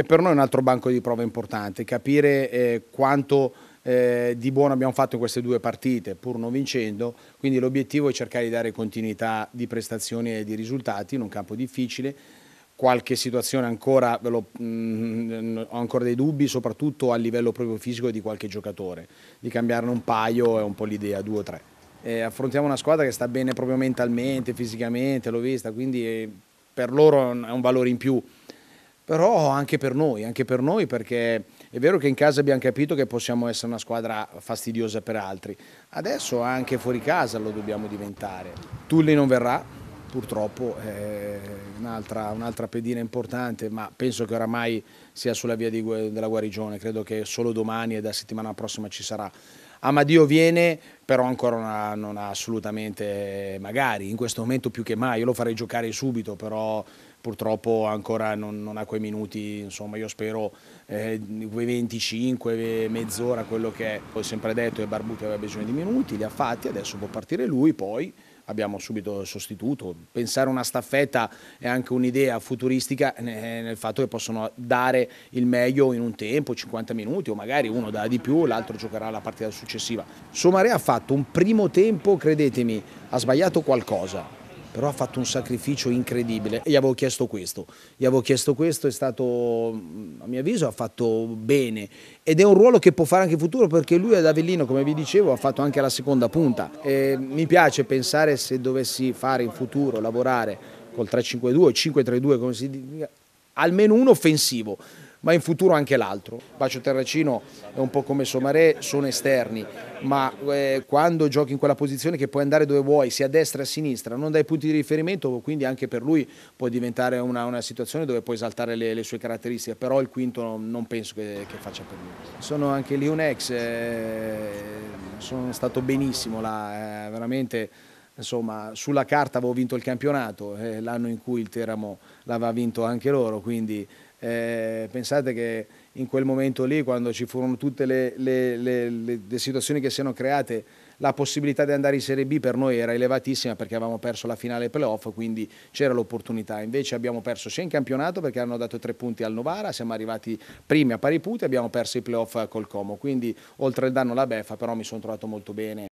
E per noi è un altro banco di prova importante, capire eh, quanto eh, di buono abbiamo fatto in queste due partite, pur non vincendo, quindi l'obiettivo è cercare di dare continuità di prestazioni e di risultati in un campo difficile, qualche situazione ancora, lo, mh, mm, mm, mm, ho ancora dei dubbi, soprattutto a livello proprio fisico di qualche giocatore, di cambiarne un paio è un po' l'idea, due o tre. E affrontiamo una squadra che sta bene proprio mentalmente, fisicamente, l'ho vista, quindi eh, per loro è un valore in più però anche per noi, anche per noi perché è vero che in casa abbiamo capito che possiamo essere una squadra fastidiosa per altri, adesso anche fuori casa lo dobbiamo diventare. Tulli non verrà, purtroppo è un'altra, un pedina importante, ma penso che oramai sia sulla via di, della guarigione, credo che solo domani e da settimana prossima ci sarà. Amadio viene, però ancora non ha, non ha assolutamente, magari in questo momento più che mai, io lo farei giocare subito, però purtroppo ancora non, non ha quei minuti, insomma io spero eh, quei 25, mezz'ora, quello che ho sempre detto che Barbuti aveva bisogno di minuti, li ha fatti, adesso può partire lui, poi abbiamo subito sostituto. Pensare una staffetta è anche un'idea futuristica nel fatto che possono dare il meglio in un tempo, 50 minuti o magari uno dà di più, l'altro giocherà la partita successiva. Somare ha fatto un primo tempo, credetemi, ha sbagliato qualcosa, però ha fatto un sacrificio incredibile e gli avevo chiesto questo, gli avevo chiesto questo, è stato, a mio avviso, ha fatto bene ed è un ruolo che può fare anche in futuro perché lui ad Avellino, come vi dicevo, ha fatto anche la seconda punta e mi piace pensare se dovessi fare in futuro, lavorare col 3-5-2, o 5-3-2, come si dice, almeno uno offensivo ma in futuro anche l'altro. Bacio Terracino è un po' come Somaré, sono esterni, ma eh, quando giochi in quella posizione che puoi andare dove vuoi, sia a destra sia a sinistra, non dai punti di riferimento, quindi anche per lui può diventare una, una situazione dove puoi esaltare le, le, sue caratteristiche, però il quinto non penso che, che faccia per lui. Sono anche lì un ex, eh, sono stato benissimo là, eh, veramente insomma sulla carta avevo vinto il campionato, eh, l'anno in cui il Teramo l'aveva vinto anche loro, quindi eh, pensate che in quel momento lì, quando ci furono tutte le, le, le, le situazioni che si erano create, la possibilità di andare in Serie B per noi era elevatissima perché avevamo perso la finale playoff, quindi c'era l'opportunità. Invece abbiamo perso sia in campionato perché hanno dato tre punti al Novara, siamo arrivati primi a pari punti e abbiamo perso i playoff col Como. Quindi oltre il danno alla beffa, però mi sono trovato molto bene.